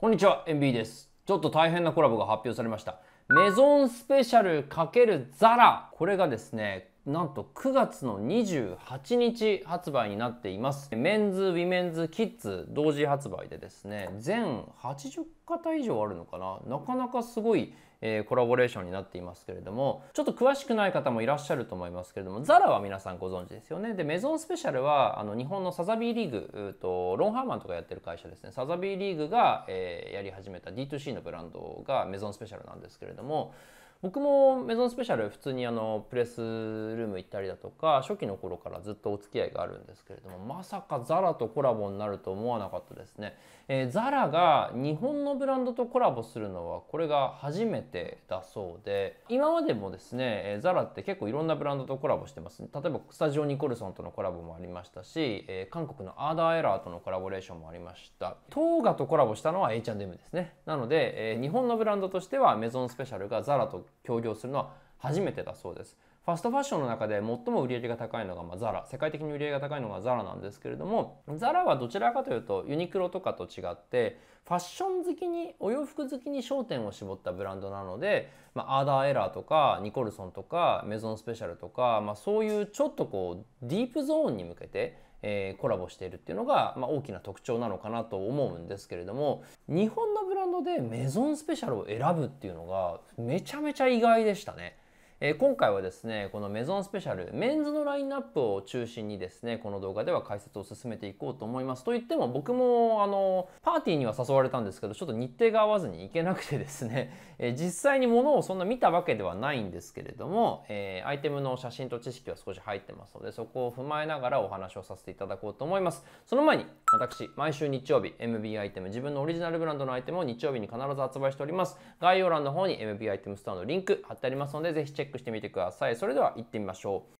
こんにちは MB ですちょっと大変なコラボが発表されましたメゾンスペシャル×ザラこれがですねなんと9月の28日発売になっていますメンズウィメンズキッズ同時発売でですね全80型以上あるのかななかなかすごい、えー、コラボレーションになっていますけれどもちょっと詳しくない方もいらっしゃると思いますけれども zara は皆さんご存知ですよねでメゾンスペシャルはあの日本のサザビーリーグーとロンハーマンとかやってる会社ですねサザビーリーグが、えー、やり始めた D2C のブランドがメゾンスペシャルなんですけれども僕もメゾンスペシャル普通にあのプレスルーム行ったりだとか初期の頃からずっとお付き合いがあるんですけれどもまさかザラとコラボになると思わなかったですね、えー、ザラが日本のブランドとコラボするのはこれが初めてだそうで今までもですね、えー、ザラって結構いろんなブランドとコラボしてます例えばスタジオニコルソンとのコラボもありましたし、えー、韓国のアーダーエラーとのコラボレーションもありましたトーガとコラボしたのは H&M ですねなので、えー、日本のブランドとしてはメゾンスペシャルがザラと協業するのは初めてだそうです。ファストファッションの中で最も売り上げが高いのが、まザラ世界的に売り上げが高いのがザラなんですけれどもザラはどちらかというとユニクロとかと違ってファッション好きにお洋服好きに焦点を絞ったブランドなので、まあ、アーダーエラーとかニコルソンとかメゾンスペシャルとか、まあ、そういうちょっとこうディープゾーンに向けてえー、コラボしているっていうのが、まあ、大きな特徴なのかなと思うんですけれども日本のブランドでメゾンスペシャルを選ぶっていうのがめちゃめちゃ意外でしたね。えー、今回はですねこのメゾンスペシャルメンズのラインナップを中心にですねこの動画では解説を進めていこうと思いますといっても僕もあのパーティーには誘われたんですけどちょっと日程が合わずに行けなくてですね、えー、実際に物をそんな見たわけではないんですけれども、えー、アイテムの写真と知識は少し入ってますのでそこを踏まえながらお話をさせていただこうと思いますその前に私毎週日曜日 MB アイテム自分のオリジナルブランドのアイテムを日曜日に必ず発売しております概要欄の方に MB アイテムストアのリンク貼ってありますのでぜひチェックェックしてみてくださいそれでは行ってみましょう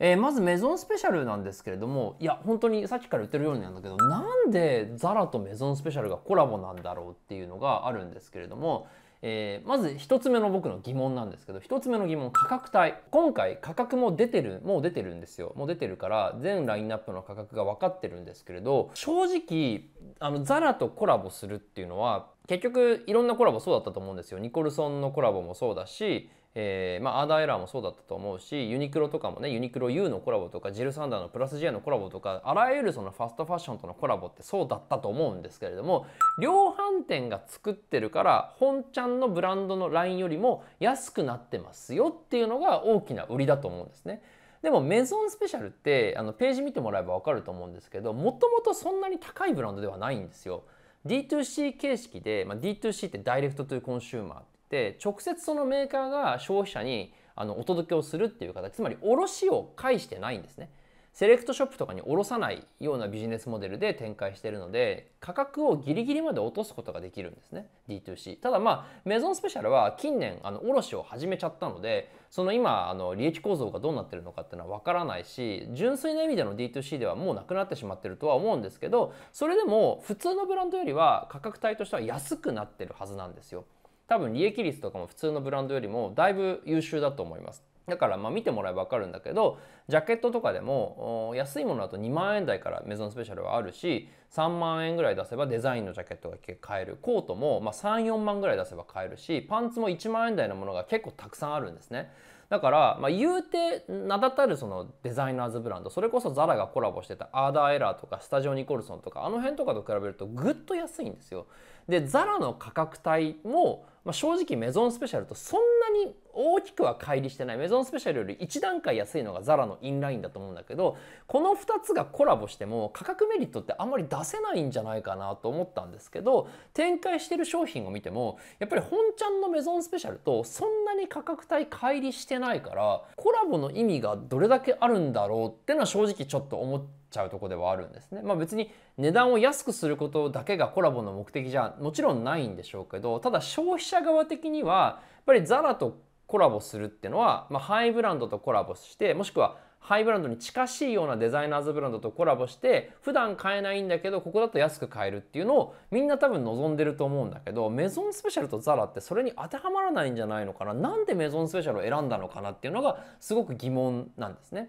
えー、まずメゾンスペシャルなんですけれどもいや本当にさっきから言ってるようになんだけどなんでザラとメゾンスペシャルがコラボなんだろうっていうのがあるんですけれども、えー、まず1つ目の僕の疑問なんですけど1つ目の疑問価格帯今回価格も出てるもう出てるんですよもう出てるから全ラインナップの価格が分かってるんですけれど正直あのザラとコラボするっていうのは結局いろんなコラボそうだったと思うんですよニコルソンのコラボもそうだしえー、まあ、アーダーエラーもそうだったと思うしユニクロとかもねユニクロ U のコラボとかジル・サンダーのプラスジ J のコラボとかあらゆるそのファストファッションとのコラボってそうだったと思うんですけれども量販店が作ってるから本ちゃんのブランドのラインよりも安くなってますよっていうのが大きな売りだと思うんですね。でもメゾンスペシャルってあのページ見てもらえば分かると思うんですけどもともとそんなに高いブランドではないんですよ。D2C 形式で、まあ、D2C ってダイレクトというコンシューマーって直接そのメーカーが消費者にあのお届けをするっていう形つまり卸を介してないんですね。セレクトショップとかに卸さないようなビジネスモデルで展開しているので価格をギリギリまで落とすことができるんですね D2C ただまあメゾンスペシャルは近年あの卸を始めちゃったのでその今あの利益構造がどうなってるのかっていうのは分からないし純粋な意味での D2C ではもうなくなってしまってるとは思うんですけどそれでも普通のブランドよりは価格帯としては安くなってるはずなんですよ多分利益率とかも普通のブランドよりもだいぶ優秀だと思います。だからまあ見てもらえば分かるんだけどジャケットとかでも安いものだと2万円台からメゾンスペシャルはあるし3万円ぐらい出せばデザインのジャケットが買えるコートもま34万ぐらい出せば買えるしパンツも1万円台のものが結構たくさんあるんですね。だから、まあ、言うて名だたるそのデザイナーズブランドそれこそザラがコラボしてたアーダーエラーとかスタジオニコルソンとかあの辺とかと比べるとぐっと安いんですよ。でザラの価格帯もまあ、正直メゾンスペシャルとそんなに大きくは乖離してないメゾンスペシャルより1段階安いのが ZARA のインラインだと思うんだけどこの2つがコラボしても価格メリットってあんまり出せないんじゃないかなと思ったんですけど展開してる商品を見てもやっぱり本ちゃんのメゾンスペシャルとそんなに価格帯乖離してないからコラボの意味がどれだけあるんだろうってのは正直ちょっと思っちゃうとこではあるんですね。まあ、別に値段を安くすることだけがコラボの目的じゃもちろんないんでしょうけどただ消費者側的にはやっぱりザラとコラボするっていうのは、まあ、ハイブランドとコラボしてもしくはハイブランドに近しいようなデザイナーズブランドとコラボして普段買えないんだけどここだと安く買えるっていうのをみんな多分望んでると思うんだけどメゾンスペシャルとザラってそれに当てはまらないんじゃないのかななんでメゾンスペシャルを選んだのかなっていうのがすごく疑問なんですね。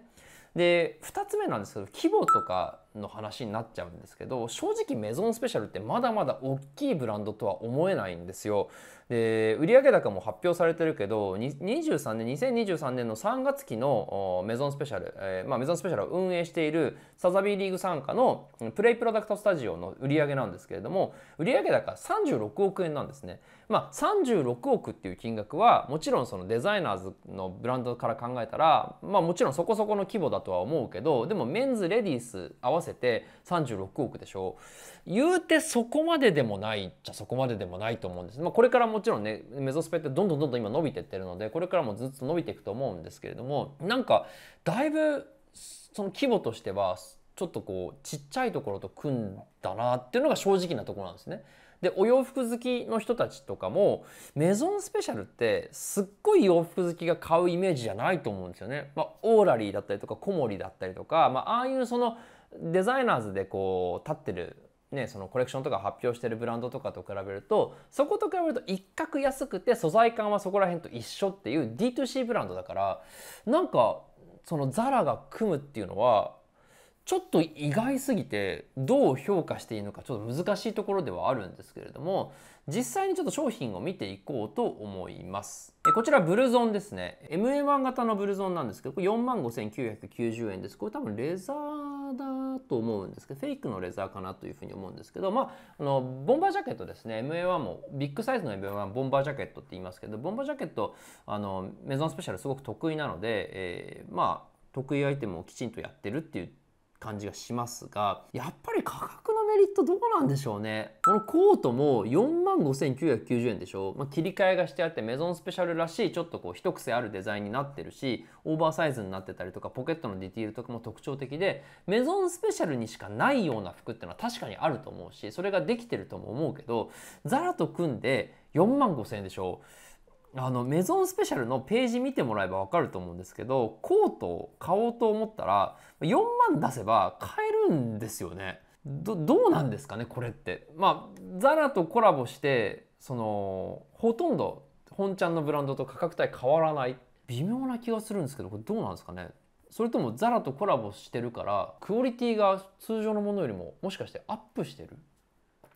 で2つ目なんですけど規模とかの話になっちゃうんですけど正直メゾンスペシャルってまだまだ大きいブランドとは思えないんですよ。で売上高も発表されてるけど23年2023年の3月期のメゾンスペシャル、えー、まあ、メゾンスペシャルを運営しているサザビーリーグ傘下のプレイプロダクトスタジオの売上なんですけれども売上高36億円なんですね。まあ、36億っていう金額はもちろんそのデザイナーズのブランドから考えたら、まあ、もちろんそこそこの規模だとは思うけどでもメンズレディース合わわせて36億でしょう言うてそこまででもないっちゃそこまででもないと思うんです、まあ、これからもちろんねメゾスペってどんどんどんどん今伸びてってるのでこれからもずっと伸びていくと思うんですけれどもなんかだいぶその規模としてはちょっとこうちっちゃいところと組んだなっていうのが正直なところなんですね。でお洋服好きの人たちとかもメゾンスペシャルってすっごい洋服好きが買うイメージじゃないと思うんですよね。まあ、オーラリーだったりとかコモリだったりとか、まあ、ああいうそのデザイナーズでこう立ってるね、そのコレクションとか発表してるブランドとかと比べるとそこと比べると一角安くて素材感はそこら辺と一緒っていう D2C ブランドだからなんかそのザラが組むっていうのはちょっと意外すぎてどう評価していいのかちょっと難しいところではあるんですけれども実際にちょっと商品を見ていこうと思いますこちらブルゾンですね MA1 型のブルゾンなんですけどこれ4万5990円ですこれ多分レザーだと思うんですけどフェイクのレザーかなというふうに思うんですけどまああのボンバージャケットですね MA1 もビッグサイズの MA1 ボンバージャケットって言いますけどボンバージャケットあのメゾンスペシャルすごく得意なので、えー、まあ得意アイテムをきちんとやってるっていう感じがしますがやっぱり価格のメリットどうなんでしょうねこのコートも4万5990円でしょ、まあ、切り替えがしてあってメゾンスペシャルらしいちょっとこう一癖あるデザインになってるしオーバーサイズになってたりとかポケットのディティールとかも特徴的でメゾンスペシャルにしかないような服ってのは確かにあると思うしそれができてるとも思うけどザラと組んで4万5000円でしょうあのメゾンスペシャルのページ見てもらえば分かると思うんですけどコートを買おうと思ったら4万出せば買えるんですよね。どうなんですかねこれって。まあザラとコラボしてそのほとんど本ちゃんのブランドと価格帯変わらない微妙な気がするんですけどこれどうなんですかねそれともザラとコラボしてるからクオリティが通常のものよりももしかしてアップしてる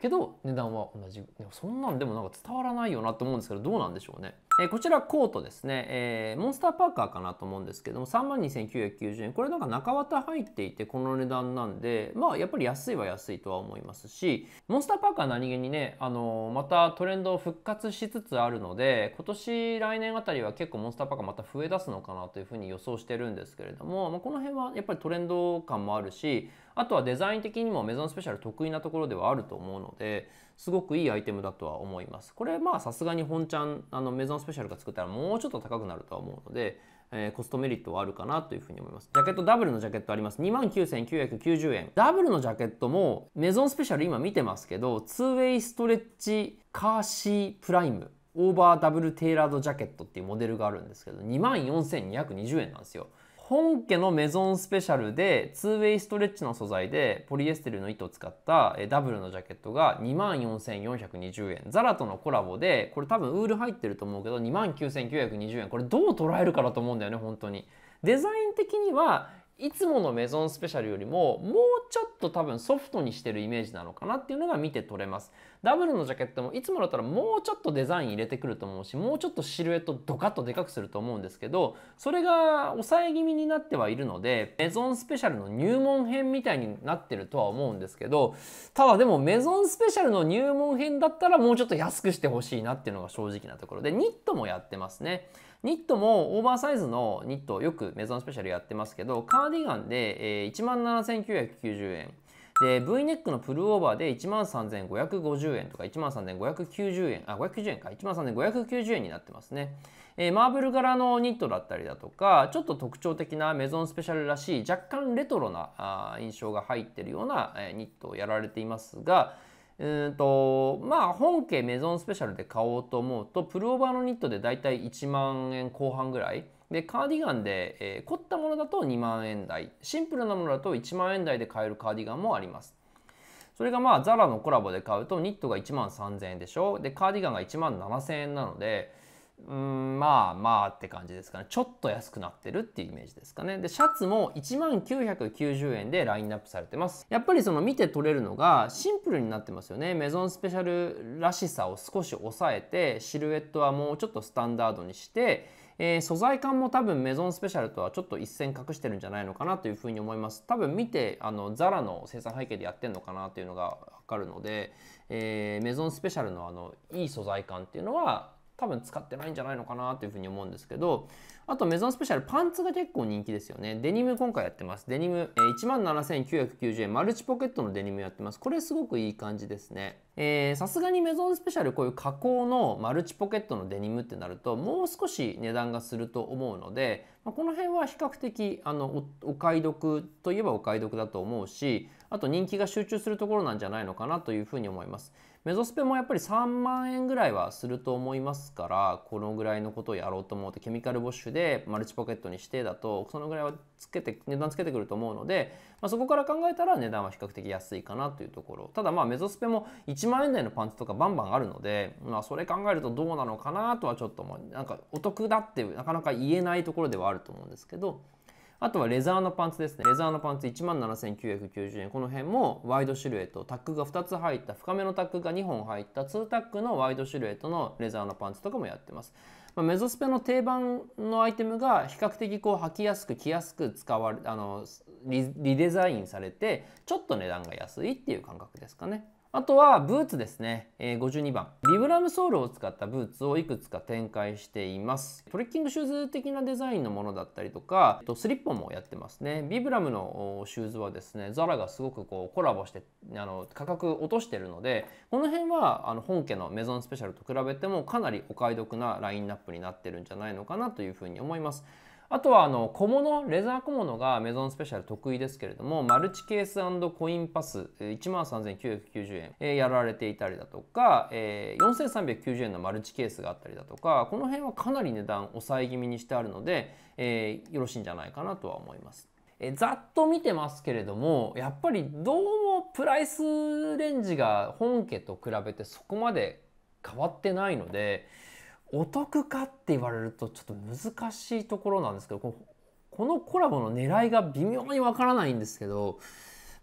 けど値段は同じそんなんでもなんか伝わらないよなと思うんですけどどうなんでしょうねえこちらコートですね、えー、モンスターパーカーかなと思うんですけども32,990円これなんか中綿入っていてこの値段なんでまあやっぱり安いは安いとは思いますしモンスターパーカー何気にね、あのー、またトレンド復活しつつあるので今年来年あたりは結構モンスターパーカーまた増え出すのかなというふうに予想してるんですけれども、まあ、この辺はやっぱりトレンド感もあるしあとはデザイン的にもメゾンスペシャル得意なところではあると思うのですごくいいアイテムだとは思いますこれまあさすがに本ちゃんあのメゾンスペシャルが作ったらもうちょっと高くなるとは思うので、えー、コストメリットはあるかなというふうに思いますジャケットダブルのジャケットあります29,990円ダブルのジャケットもメゾンスペシャル今見てますけど 2way ストレッチカーシープライムオーバーダブルテイラードジャケットっていうモデルがあるんですけど24,220円なんですよ本家のメゾンスペシャルで 2way ストレッチの素材でポリエステルの糸を使ったダブルのジャケットが24,420円ザラとのコラボでこれ多分ウール入ってると思うけど29,920円これどう捉えるかだと思うんだよね本当にデザイン的にはいつものメゾンスペシャルよりももうちょっと多分ソフトにしてるイメージなのかなっていうのが見て取れますダブルのジャケットもいつもだったらもうちょっとデザイン入れてくると思うしもうちょっとシルエットドカッとでかくすると思うんですけどそれが抑え気味になってはいるのでメゾンスペシャルの入門編みたいになってるとは思うんですけどただでもメゾンスペシャルの入門編だったらもうちょっと安くしてほしいなっていうのが正直なところでニットもやってますね。ニットもオーバーサイズのニットよくメゾンスペシャルやってますけどカーディガンで1 7990円で、V ネックのプルオーバーで13,550円とか13,590円、あ、590円か、13,590円になってますね。えー、マーブル柄のニットだったりだとか、ちょっと特徴的なメゾンスペシャルらしい、若干レトロなあ印象が入ってるような、えー、ニットをやられていますが、うんとまあ本家メゾンスペシャルで買おうと思うとプルオーバーのニットでだいたい1万円後半ぐらいでカーディガンで、えー、凝ったものだと2万円台シンプルなものだと1万円台で買えるカーディガンもありますそれがまあザラのコラボで買うとニットが1万3000円でしょでカーディガンが1万7000円なのでうんまあまあって感じですかねちょっと安くなってるっていうイメージですかねでシャツも1万990円でラインナップされてますやっぱりその見て取れるのがシンプルになってますよねメゾンスペシャルらしさを少し抑えてシルエットはもうちょっとスタンダードにしてえー、素材感も多分メゾンスペシャルとはちょっと一線隠してるんじゃないのかなというふうに思います多分見てあのザラの生産背景でやってるのかなというのが分かるので、えー、メゾンスペシャルのあのいい素材感っていうのは多分使ってないんじゃないのかなというふうに思うんですけどあとメゾンスペシャルパンツが結構人気ですよねデニム今回やってますデニム17,990円マルチポケットのデニムやってますこれすごくいい感じですねさすがにメゾンスペシャルこういう加工のマルチポケットのデニムってなるともう少し値段がすると思うので、まあ、この辺は比較的あのお買い得といえばお買い得だと思うしあと人気が集中するところなんじゃないのかなというふうに思います。メゾスペもやっぱり3万円ぐらいはすると思いますからこのぐらいのことをやろうと思うとケミカルボッシュでマルチポケットにしてだとそのぐらいはつけて値段つけてくると思うので、まあ、そこから考えたら値段は比較的安いかなというところただまあメゾスペも1万円台のパンツとかバンバンあるので、まあ、それ考えるとどうなのかなとはちょっと思うなんかお得だってなかなか言えないところではあると思うんですけど。あとはレザーのパンツですね。レザーのパンツ17,990円。この辺もワイドシルエット、タックが2つ入った、深めのタックが2本入った、2タックのワイドシルエットのレザーのパンツとかもやってます。まあ、メゾスペの定番のアイテムが比較的こう履きやすく着やすく使われあのリデザインされてちょっと値段が安いっていう感覚ですかね。あとはブーツですね、え52番ビブラムソールを使ったブーツをいくつか展開していますトレッキングシューズ的なデザインのものだったりとか、えっと、スリッポンもやってますねビブラムのシューズはですねザラがすごくこうコラボしてあの価格落としてるのでこの辺はあの本家のメゾンスペシャルと比べてもかなりお買い得なラインナップになってるんじゃないのかなというふうに思いますあとはあの小物レザー小物がメゾンスペシャル得意ですけれどもマルチケースコインパス1万3990円、やられていたりだとか、4390円のマルチケースがあったりだとかこの辺はかなり値段抑え気味にしてあるので、よろしいんじゃないかなとは思います。ざっと見てますけれどもやっぱりどうもプライスレンジが本家と比べてそこまで変わってないのでお得かって言われるとちょっと難しいところなんですけどこのコラボの狙いが微妙にわからないんですけど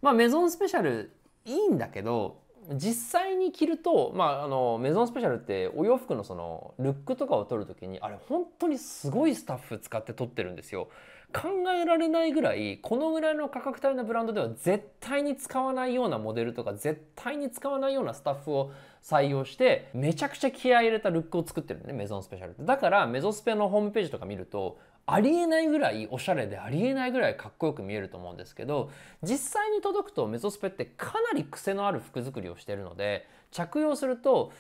まあメゾンスペシャルいいんだけど実際に着ると、まあ、あのメゾンスペシャルってお洋服のそのルックとかを撮る時にあれ本当にすごいスタッフ使って撮ってるんですよ。考えられないぐらいこのぐらいの価格帯のブランドでは絶対に使わないようなモデルとか絶対に使わないようなスタッフを採用してめちゃくちゃ気合い入れたルックを作ってるねメゾンスペシャルっだからメゾスペのホームページとか見るとありえないぐらいおしゃれでありえないぐらいかっこよく見えると思うんですけど実際に届くとメゾスペってかなり癖のある服作りをしてるので着用すると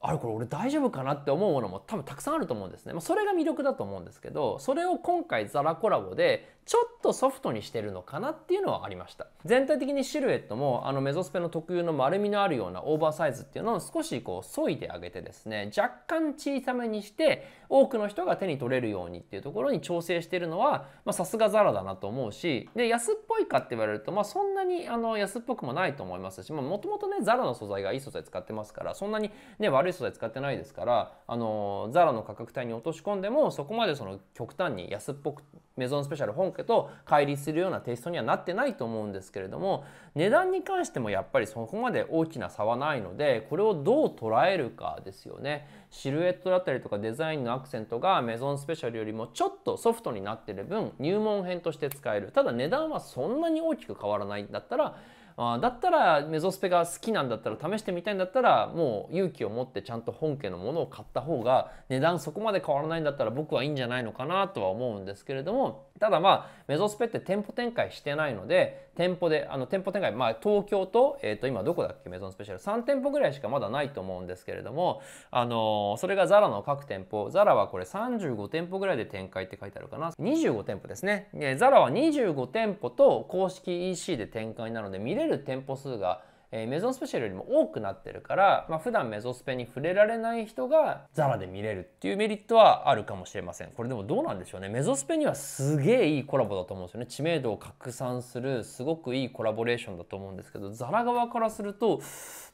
あれこれ俺大丈夫かなって思うものも多分たくさんあると思うんですね。まあ、それが魅力だと思うんですけどそれを今回ザラコラボでちょっとソフトにしてるのかなっていうのはありました全体的にシルエットもあのメゾスペの特有の丸みのあるようなオーバーサイズっていうのを少しこう削いであげてですね若干小さめにして多くの人が手に取れるようにっていうところに調整してるのはさすがザラだなと思うしで安っぽいかって言われると、まあ、そんなにあの安っぽくもないと思いますしもともとねザラの素材がいい素材使ってますからそんなに、ね、悪い素材使ってないですからあのザラの価格帯に落とし込んでもそこまでその極端に安っぽくメゾンスペシャル本けと乖離するようなテストにはなってないと思うんですけれども値段に関してもやっぱりそこまで大きな差はないのでこれをどう捉えるかですよねシルエットだったりとかデザインのアクセントがメゾンスペシャルよりもちょっとソフトになってる分入門編として使えるただ値段はそんなに大きく変わらないんだったらあだったらメゾスペが好きなんだったら試してみたいんだったらもう勇気を持ってちゃんと本家のものを買った方が値段そこまで変わらないんだったら僕はいいんじゃないのかなとは思うんですけれどもただまあメゾスペって店舗展開してないので店舗であの店舗展開まあ東京と,、えー、と今どこだっけメゾンスペシャル3店舗ぐらいしかまだないと思うんですけれども、あのー、それがザラの各店舗ザラはこれ35店舗ぐらいで展開って書いてあるかな25店舗ですねザラは25店舗と公式 EC で展開なので見れる店舗数がえー、メゾンスペシャルよりも多くなってるから、まあ、普段メゾスペに触れられない人がザラで見れるっていうメリットはあるかもしれませんこれでもどうなんでしょうねメゾスペにはすげえいいコラボだと思うんですよね知名度を拡散するすごくいいコラボレーションだと思うんですけどザラ側からすると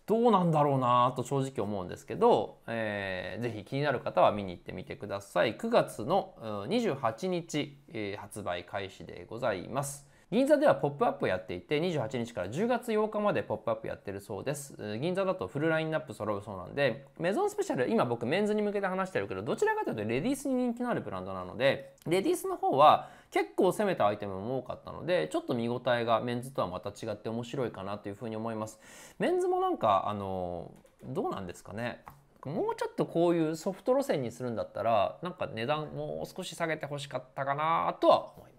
どうなんだろうなと正直思うんですけど、えー、ぜひ気になる方は見に行ってみてください9月の28日、えー、発売開始でございます銀座ではポップアップやっていて28日から10月8日までポップアップやってるそうです銀座だとフルラインナップ揃うそうなんでメゾンスペシャル今僕メンズに向けて話してるけどどちらかというとレディースに人気のあるブランドなのでレディースの方は結構攻めたアイテムも多かったのでちょっと見応えがメンズとはまた違って面白いかなというふうに思いますメンズもなんかあのどうなんですかねもうちょっとこういうソフト路線にするんだったらなんか値段もう少し下げてほしかったかなとは思います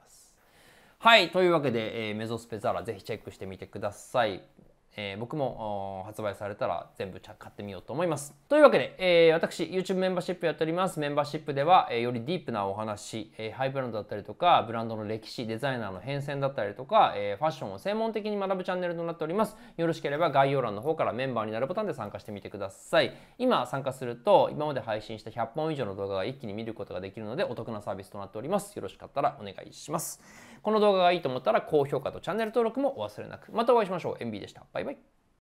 はい、というわけで、えー、メゾスペザーラぜひチェックしてみてください。えー、僕も発売されたら全部買ってみようと思います。というわけで、えー、私 YouTube メンバーシップやっております。メンバーシップでは、えー、よりディープなお話、えハイブランドだったりとか、ブランドの歴史、デザイナーの変遷だったりとか、えファッションを専門的に学ぶチャンネルとなっております。よろしければ概要欄の方からメンバーになるボタンで参加してみてください。今参加すると、今まで配信した100本以上の動画が一気に見ることができるので、お得なサービスとなっております。よろしかったらお願いします。この動画がいいと思ったら高評価とチャンネル登録もお忘れなく。またお会いしましょう。MB でした。バイバイ。